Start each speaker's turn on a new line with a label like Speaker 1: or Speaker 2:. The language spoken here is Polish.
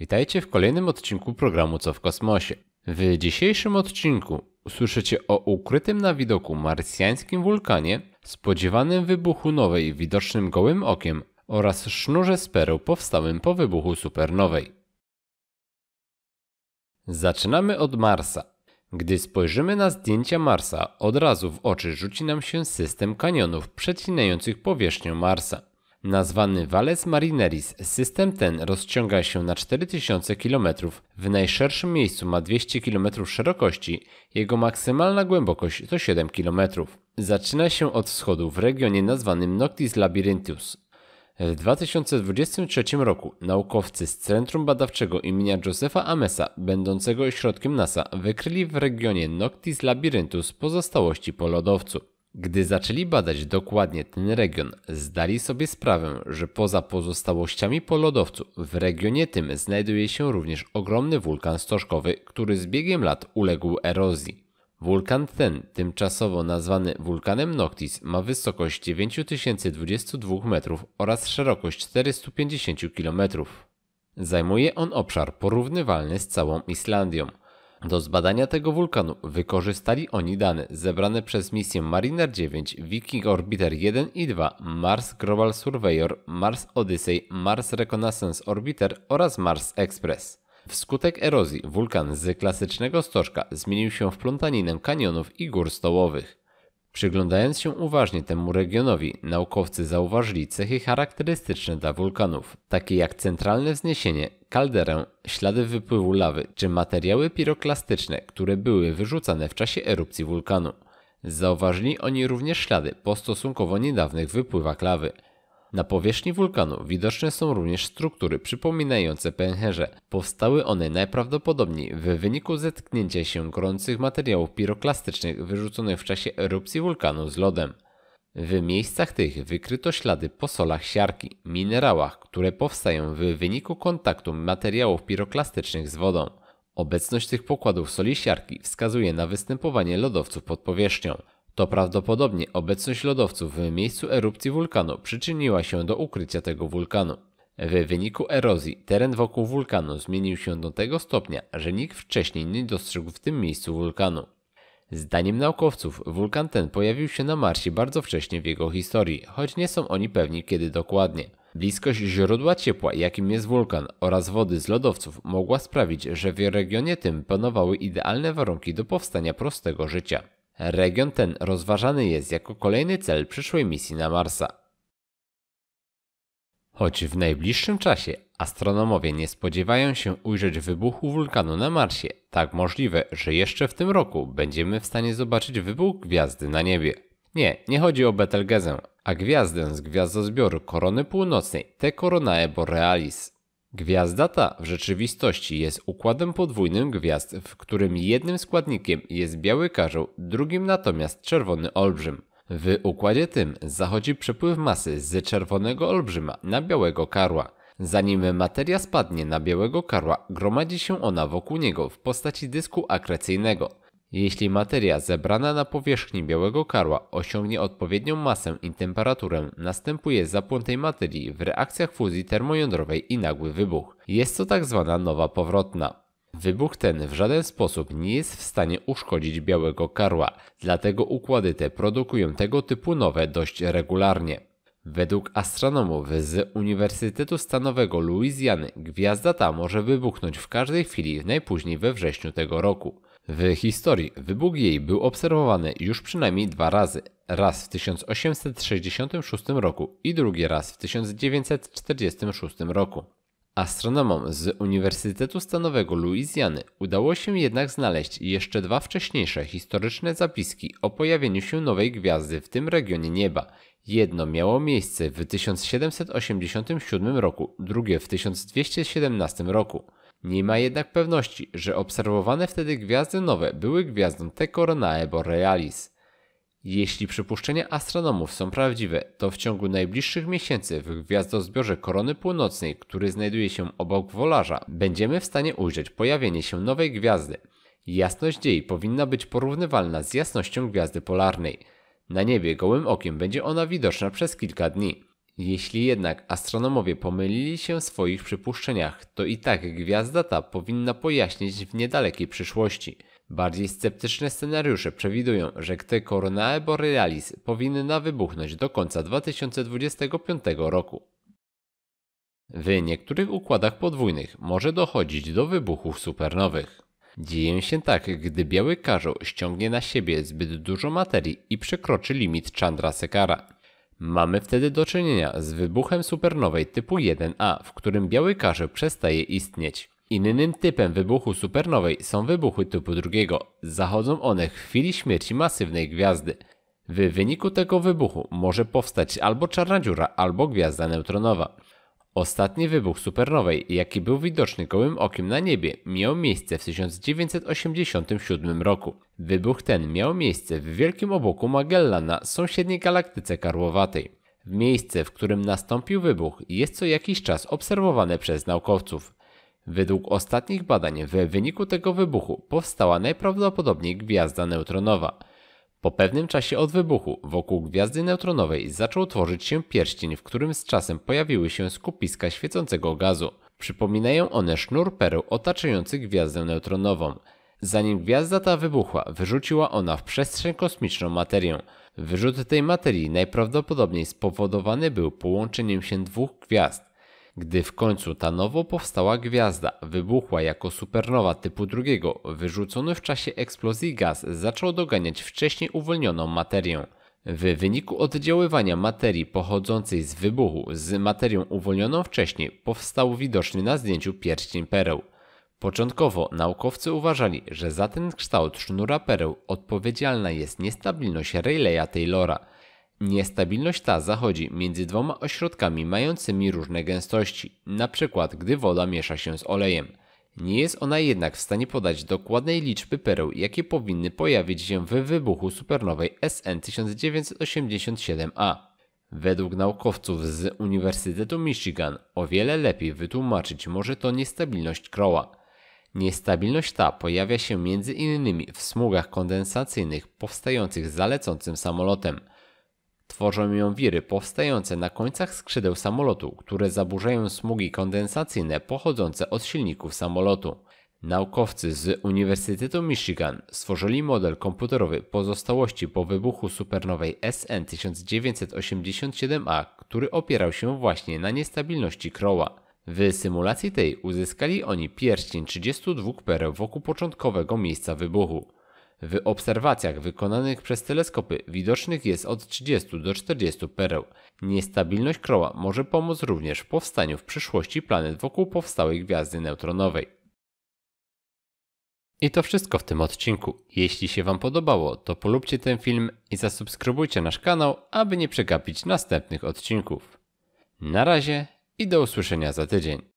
Speaker 1: Witajcie w kolejnym odcinku programu Co w kosmosie. W dzisiejszym odcinku usłyszycie o ukrytym na widoku marsjańskim wulkanie, spodziewanym wybuchu nowej widocznym gołym okiem oraz sznurze speru powstałym po wybuchu supernowej. Zaczynamy od Marsa. Gdy spojrzymy na zdjęcia Marsa, od razu w oczy rzuci nam się system kanionów przecinających powierzchnię Marsa. Nazwany Valles Marineris, system ten rozciąga się na 4000 km, w najszerszym miejscu ma 200 km szerokości, jego maksymalna głębokość to 7 km. Zaczyna się od wschodu w regionie nazwanym Noctis Labyrinthus. W 2023 roku naukowcy z Centrum Badawczego imienia Josefa Amesa, będącego ośrodkiem NASA, wykryli w regionie Noctis Labyrinthus pozostałości po lodowcu. Gdy zaczęli badać dokładnie ten region, zdali sobie sprawę, że poza pozostałościami po lodowcu w regionie tym znajduje się również ogromny wulkan stożkowy, który z biegiem lat uległ erozji. Wulkan ten, tymczasowo nazwany wulkanem Noctis, ma wysokość 9022 metrów oraz szerokość 450 km. Zajmuje on obszar porównywalny z całą Islandią. Do zbadania tego wulkanu wykorzystali oni dane zebrane przez misję Mariner 9, Viking Orbiter 1 i 2, Mars Global Surveyor, Mars Odyssey, Mars Reconnaissance Orbiter oraz Mars Express. Wskutek erozji wulkan z klasycznego stożka zmienił się w plątaninę kanionów i gór stołowych. Przyglądając się uważnie temu regionowi, naukowcy zauważyli cechy charakterystyczne dla wulkanów, takie jak centralne wzniesienie, kalderę, ślady wypływu lawy czy materiały piroklastyczne, które były wyrzucane w czasie erupcji wulkanu. Zauważyli oni również ślady po stosunkowo niedawnych wypływach lawy. Na powierzchni wulkanu widoczne są również struktury przypominające pęcherze. Powstały one najprawdopodobniej w wyniku zetknięcia się gorących materiałów piroklastycznych wyrzuconych w czasie erupcji wulkanu z lodem. W miejscach tych wykryto ślady po solach siarki, minerałach, które powstają w wyniku kontaktu materiałów piroklastycznych z wodą. Obecność tych pokładów soli siarki wskazuje na występowanie lodowców pod powierzchnią to prawdopodobnie obecność lodowców w miejscu erupcji wulkanu przyczyniła się do ukrycia tego wulkanu. W wyniku erozji teren wokół wulkanu zmienił się do tego stopnia, że nikt wcześniej nie dostrzegł w tym miejscu wulkanu. Zdaniem naukowców, wulkan ten pojawił się na Marsie bardzo wcześnie w jego historii, choć nie są oni pewni kiedy dokładnie. Bliskość źródła ciepła, jakim jest wulkan, oraz wody z lodowców mogła sprawić, że w regionie tym panowały idealne warunki do powstania prostego życia. Region ten rozważany jest jako kolejny cel przyszłej misji na Marsa. Choć w najbliższym czasie astronomowie nie spodziewają się ujrzeć wybuchu wulkanu na Marsie, tak możliwe, że jeszcze w tym roku będziemy w stanie zobaczyć wybuch gwiazdy na niebie. Nie, nie chodzi o Betelgezę, a gwiazdę z gwiazdozbioru Korony Północnej, Koronae Borealis. Gwiazda ta w rzeczywistości jest układem podwójnym gwiazd, w którym jednym składnikiem jest biały karzeł, drugim natomiast czerwony olbrzym. W układzie tym zachodzi przepływ masy z czerwonego olbrzyma na białego karła. Zanim materia spadnie na białego karła, gromadzi się ona wokół niego w postaci dysku akrecyjnego. Jeśli materia zebrana na powierzchni białego karła osiągnie odpowiednią masę i temperaturę, następuje zapłon tej materii w reakcjach fuzji termojądrowej i nagły wybuch. Jest to tak zwana nowa powrotna. Wybuch ten w żaden sposób nie jest w stanie uszkodzić białego karła, dlatego układy te produkują tego typu nowe dość regularnie. Według astronomów z Uniwersytetu Stanowego Louisiany gwiazda ta może wybuchnąć w każdej chwili najpóźniej we wrześniu tego roku. W historii wybuch jej był obserwowany już przynajmniej dwa razy. Raz w 1866 roku i drugi raz w 1946 roku. Astronomom z Uniwersytetu Stanowego Luizjany udało się jednak znaleźć jeszcze dwa wcześniejsze historyczne zapiski o pojawieniu się nowej gwiazdy w tym regionie nieba. Jedno miało miejsce w 1787 roku, drugie w 1217 roku. Nie ma jednak pewności, że obserwowane wtedy gwiazdy nowe były gwiazdą Tecoranae Borealis. Jeśli przypuszczenia astronomów są prawdziwe, to w ciągu najbliższych miesięcy w gwiazdozbiorze Korony Północnej, który znajduje się obok Wolarza, będziemy w stanie ujrzeć pojawienie się nowej gwiazdy. Jasność jej powinna być porównywalna z jasnością gwiazdy polarnej. Na niebie gołym okiem będzie ona widoczna przez kilka dni. Jeśli jednak astronomowie pomylili się w swoich przypuszczeniach, to i tak gwiazda ta powinna pojaśnieć w niedalekiej przyszłości. Bardziej sceptyczne scenariusze przewidują, że te Coronae Borealis powinna wybuchnąć do końca 2025 roku. W niektórych układach podwójnych może dochodzić do wybuchów supernowych. Dzieje się tak, gdy biały karzeł ściągnie na siebie zbyt dużo materii i przekroczy limit Chandra Sekara. Mamy wtedy do czynienia z wybuchem supernowej typu 1a, w którym biały karzeł przestaje istnieć. Innym typem wybuchu supernowej są wybuchy typu drugiego. Zachodzą one w chwili śmierci masywnej gwiazdy. W wyniku tego wybuchu może powstać albo czarna dziura, albo gwiazda neutronowa. Ostatni wybuch supernowej, jaki był widoczny gołym okiem na niebie, miał miejsce w 1987 roku. Wybuch ten miał miejsce w Wielkim Obłoku Magellana, sąsiedniej galaktyce karłowatej. Miejsce, w którym nastąpił wybuch, jest co jakiś czas obserwowane przez naukowców. Według ostatnich badań w wyniku tego wybuchu powstała najprawdopodobniej gwiazda neutronowa – po pewnym czasie od wybuchu wokół gwiazdy neutronowej zaczął tworzyć się pierścień, w którym z czasem pojawiły się skupiska świecącego gazu. Przypominają one sznur pereł otaczający gwiazdę neutronową. Zanim gwiazda ta wybuchła, wyrzuciła ona w przestrzeń kosmiczną materię. Wyrzut tej materii najprawdopodobniej spowodowany był połączeniem się dwóch gwiazd. Gdy w końcu ta nowo powstała gwiazda wybuchła jako supernowa typu drugiego, wyrzucony w czasie eksplozji gaz zaczął doganiać wcześniej uwolnioną materię. W wyniku oddziaływania materii pochodzącej z wybuchu z materią uwolnioną wcześniej powstał widoczny na zdjęciu pierścień pereł. Początkowo naukowcy uważali, że za ten kształt sznura pereł odpowiedzialna jest niestabilność Rayleigha Taylora – Niestabilność ta zachodzi między dwoma ośrodkami mającymi różne gęstości, np. gdy woda miesza się z olejem. Nie jest ona jednak w stanie podać dokładnej liczby pereł, jakie powinny pojawić się w wybuchu supernowej SN 1987A. Według naukowców z Uniwersytetu Michigan o wiele lepiej wytłumaczyć może to niestabilność kroła. Niestabilność ta pojawia się między innymi w smugach kondensacyjnych powstających za lecącym samolotem – Tworzą ją wiry powstające na końcach skrzydeł samolotu, które zaburzają smugi kondensacyjne pochodzące od silników samolotu. Naukowcy z Uniwersytetu Michigan stworzyli model komputerowy pozostałości po wybuchu supernowej SN 1987A, który opierał się właśnie na niestabilności Crowa. W symulacji tej uzyskali oni pierścień 32 pereł wokół początkowego miejsca wybuchu. W obserwacjach wykonanych przez teleskopy widocznych jest od 30 do 40 pereł. Niestabilność Kroła może pomóc również w powstaniu w przyszłości planet wokół powstałej gwiazdy neutronowej. I to wszystko w tym odcinku. Jeśli się Wam podobało, to polubcie ten film i zasubskrybujcie nasz kanał, aby nie przegapić następnych odcinków. Na razie i do usłyszenia za tydzień.